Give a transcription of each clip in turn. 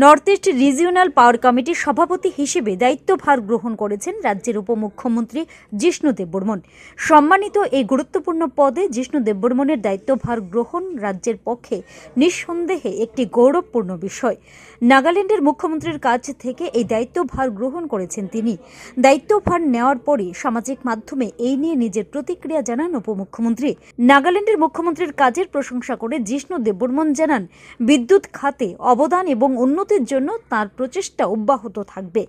north east regional পাওয়ার কমিটির সভাপতি হিসেবে দায়িত্বভার গ্রহণ করেছেন রাজ্যের উপমুখ্যমন্ত্রী জিষ্ণু দেববর্মন সম্মানিত এই গুরুত্বপূর্ণ পদে জিষ্ণু দেববর্মনের দায়িত্বভার গ্রহণ রাজ্যের পক্ষে নিঃসন্দেহে একটি গৌরবপূর্ণ বিষয় নাগাল্যান্ডের মুখ্যমন্ত্রীর কাছ থেকে এই দায়িত্বভার গ্রহণ করেছেন তিনি দায়িত্বভার নেওয়ার পরে সামাজিক মাধ্যমে এই নিয়ে নিজের প্রতিক্রিয়া জানান উপমুখ্যমন্ত্রী নাগাল্যান্ডের মুখ্যমন্ত্রীর কাজের প্রশংসা করে জিষ্ণু দেববর্মন জানান বিদ্যুৎ খাতে অবদান এবং অন্য উন্নতির জন্য তার প্রচেষ্টা অব্যাহত থাকবে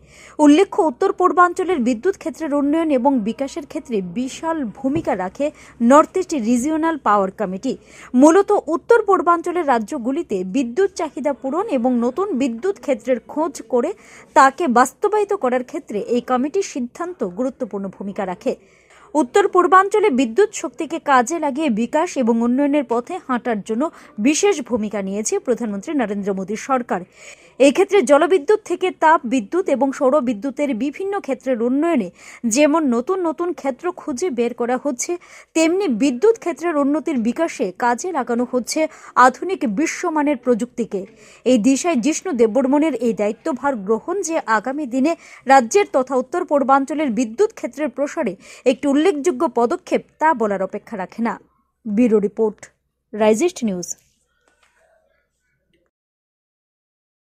উল্লেখ্য উত্তর পূর্বাঞ্চলের বিদ্যুৎ ক্ষেত্রের উন্নয়ন এবং বিকাশের ক্ষেত্রে বিশাল ভূমিকা রাখে north east regional power committee মূলত উত্তর পূর্বাঞ্চলের রাজ্যগুলিতে বিদ্যুৎ চাহিদা পূরণ এবং নতুন বিদ্যুৎ ক্ষেত্রের খোঁজ করে তাকে বাস্তবায়িত করার ক্ষেত্রে এই কমিটির সিদ্ধান্ত গুরুত্বপূর্ণ ভূমিকা রাখে উত্তর পূর্বাঞ্চলে বিদ্যুৎ শক্তিকে কাজে লাগিয়ে বিকাশ এবং উন্নয়নের পথে হাঁটার জন্য বিশেষ ভূমিকা নিয়েছে প্রধানমন্ত্রী নরেন্দ্র মোদী সরকার এক্ষেত্রে জলবিদ্যুৎ থেকে তাপ বিদ্যুৎ এবং সৌর বিদ্যুতের বিভিন্ন ক্ষেত্রের উন্নয়নে যেমন নতুন নতুন ক্ষেত্র খুঁজে বের করা হচ্ছে তেমনি বিদ্যুৎ ক্ষেত্রের উন্নতির বিকাশে কাজে লাগানো হচ্ছে আধুনিক বিশ্বমানের প্রযুক্তিকে এই দিশায় জিষ্ণু দেববর্মনের এই দায়িত্বভার গ্রহণ যে আগামী দিনে রাজ্যের তথা উত্তর পূর্বাঞ্চলের বিদ্যুৎ ক্ষেত্রের প্রসারে একটি উল্লেখযোগ্য পদক্ষেপ তা বলার অপেক্ষা রাখে না ব্যুরো রিপোর্ট রাইজিস্ট নিউজ